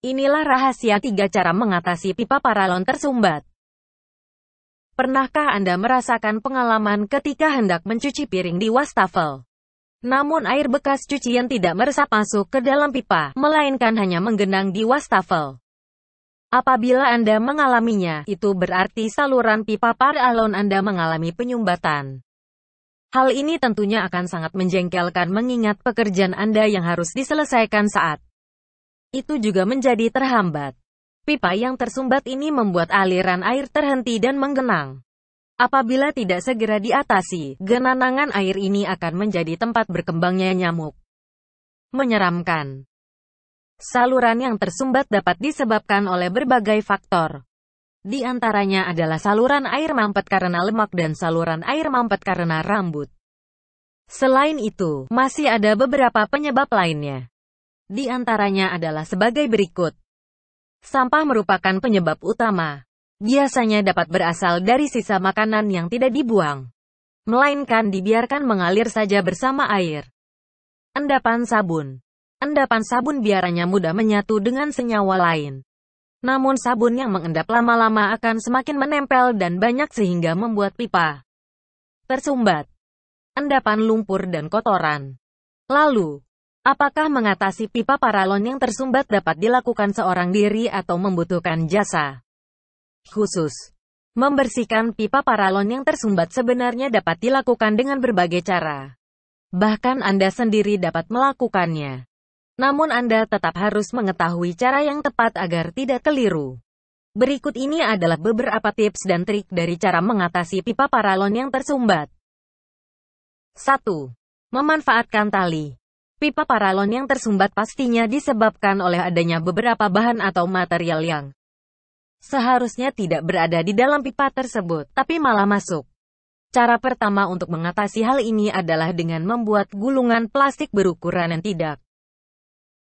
Inilah rahasia tiga cara mengatasi pipa paralon tersumbat. Pernahkah Anda merasakan pengalaman ketika hendak mencuci piring di wastafel? Namun air bekas cucian tidak meresap masuk ke dalam pipa, melainkan hanya menggenang di wastafel. Apabila Anda mengalaminya, itu berarti saluran pipa paralon Anda mengalami penyumbatan. Hal ini tentunya akan sangat menjengkelkan mengingat pekerjaan Anda yang harus diselesaikan saat itu juga menjadi terhambat. Pipa yang tersumbat ini membuat aliran air terhenti dan menggenang. Apabila tidak segera diatasi, genangan air ini akan menjadi tempat berkembangnya nyamuk. Menyeramkan. Saluran yang tersumbat dapat disebabkan oleh berbagai faktor. Di antaranya adalah saluran air mampet karena lemak dan saluran air mampet karena rambut. Selain itu, masih ada beberapa penyebab lainnya. Di antaranya adalah sebagai berikut. Sampah merupakan penyebab utama. Biasanya dapat berasal dari sisa makanan yang tidak dibuang. Melainkan dibiarkan mengalir saja bersama air. Endapan sabun. Endapan sabun biaranya mudah menyatu dengan senyawa lain. Namun sabun yang mengendap lama-lama akan semakin menempel dan banyak sehingga membuat pipa tersumbat, endapan lumpur dan kotoran. Lalu, Apakah mengatasi pipa paralon yang tersumbat dapat dilakukan seorang diri atau membutuhkan jasa? Khusus, membersihkan pipa paralon yang tersumbat sebenarnya dapat dilakukan dengan berbagai cara. Bahkan Anda sendiri dapat melakukannya. Namun Anda tetap harus mengetahui cara yang tepat agar tidak keliru. Berikut ini adalah beberapa tips dan trik dari cara mengatasi pipa paralon yang tersumbat. 1. Memanfaatkan tali. Pipa paralon yang tersumbat pastinya disebabkan oleh adanya beberapa bahan atau material yang seharusnya tidak berada di dalam pipa tersebut, tapi malah masuk. Cara pertama untuk mengatasi hal ini adalah dengan membuat gulungan plastik berukuran yang tidak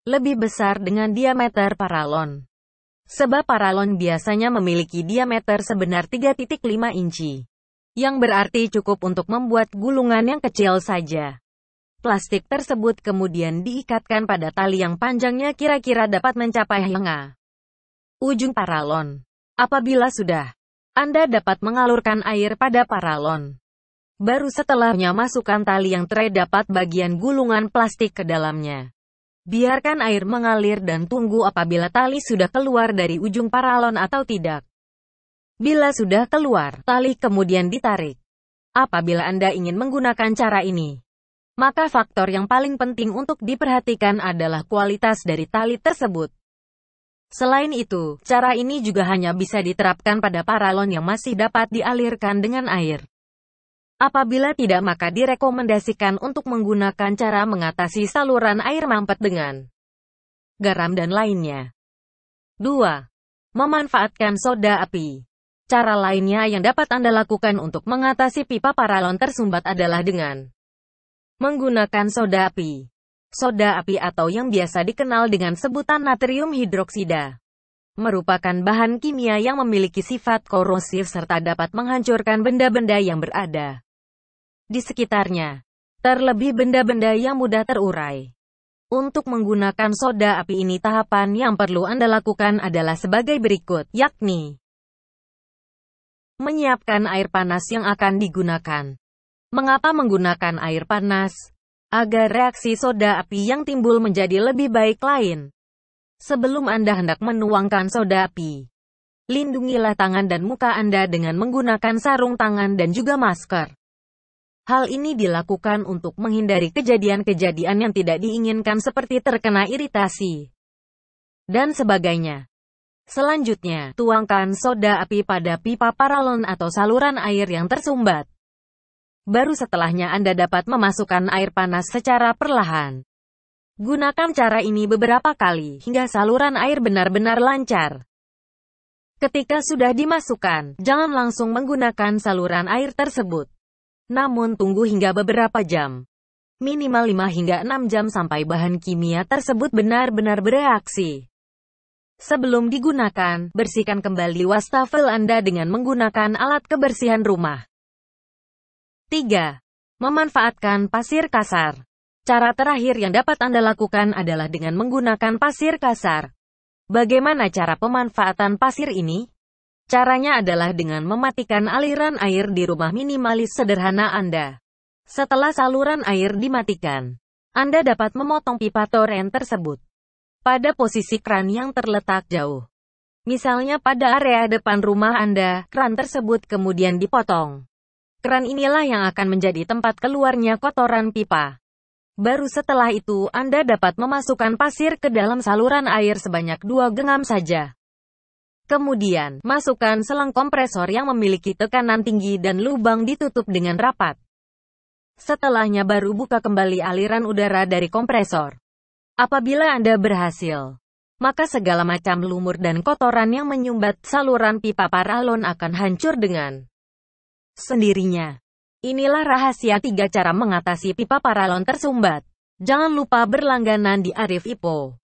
lebih besar dengan diameter paralon. Sebab paralon biasanya memiliki diameter sebenar 3.5 inci, yang berarti cukup untuk membuat gulungan yang kecil saja. Plastik tersebut kemudian diikatkan pada tali yang panjangnya kira-kira dapat mencapai hingga ujung paralon. Apabila sudah, Anda dapat mengalurkan air pada paralon. Baru setelahnya masukkan tali yang teredapat bagian gulungan plastik ke dalamnya. Biarkan air mengalir dan tunggu apabila tali sudah keluar dari ujung paralon atau tidak. Bila sudah keluar, tali kemudian ditarik. Apabila Anda ingin menggunakan cara ini, maka faktor yang paling penting untuk diperhatikan adalah kualitas dari tali tersebut. Selain itu, cara ini juga hanya bisa diterapkan pada paralon yang masih dapat dialirkan dengan air. Apabila tidak maka direkomendasikan untuk menggunakan cara mengatasi saluran air mampet dengan garam dan lainnya. 2. Memanfaatkan soda api. Cara lainnya yang dapat Anda lakukan untuk mengatasi pipa paralon tersumbat adalah dengan menggunakan soda api. Soda api atau yang biasa dikenal dengan sebutan natrium hidroksida merupakan bahan kimia yang memiliki sifat korosif serta dapat menghancurkan benda-benda yang berada di sekitarnya, terlebih benda-benda yang mudah terurai. Untuk menggunakan soda api ini tahapan yang perlu Anda lakukan adalah sebagai berikut, yakni Menyiapkan air panas yang akan digunakan. Mengapa menggunakan air panas? Agar reaksi soda api yang timbul menjadi lebih baik lain. Sebelum Anda hendak menuangkan soda api, lindungilah tangan dan muka Anda dengan menggunakan sarung tangan dan juga masker. Hal ini dilakukan untuk menghindari kejadian-kejadian yang tidak diinginkan seperti terkena iritasi dan sebagainya. Selanjutnya, tuangkan soda api pada pipa paralon atau saluran air yang tersumbat. Baru setelahnya Anda dapat memasukkan air panas secara perlahan. Gunakan cara ini beberapa kali hingga saluran air benar-benar lancar. Ketika sudah dimasukkan, jangan langsung menggunakan saluran air tersebut. Namun tunggu hingga beberapa jam. Minimal 5 hingga 6 jam sampai bahan kimia tersebut benar-benar bereaksi. Sebelum digunakan, bersihkan kembali wastafel Anda dengan menggunakan alat kebersihan rumah. 3. Memanfaatkan pasir kasar. Cara terakhir yang dapat Anda lakukan adalah dengan menggunakan pasir kasar. Bagaimana cara pemanfaatan pasir ini? Caranya adalah dengan mematikan aliran air di rumah minimalis sederhana Anda. Setelah saluran air dimatikan, Anda dapat memotong pipa toren tersebut pada posisi kran yang terletak jauh. Misalnya pada area depan rumah Anda, kran tersebut kemudian dipotong. Keran inilah yang akan menjadi tempat keluarnya kotoran pipa. Baru setelah itu Anda dapat memasukkan pasir ke dalam saluran air sebanyak dua genggam saja. Kemudian, masukkan selang kompresor yang memiliki tekanan tinggi dan lubang ditutup dengan rapat. Setelahnya baru buka kembali aliran udara dari kompresor. Apabila Anda berhasil, maka segala macam lumur dan kotoran yang menyumbat saluran pipa paralon akan hancur dengan sendirinya. Inilah rahasia tiga cara mengatasi pipa paralon tersumbat. Jangan lupa berlangganan di Arif Ipo.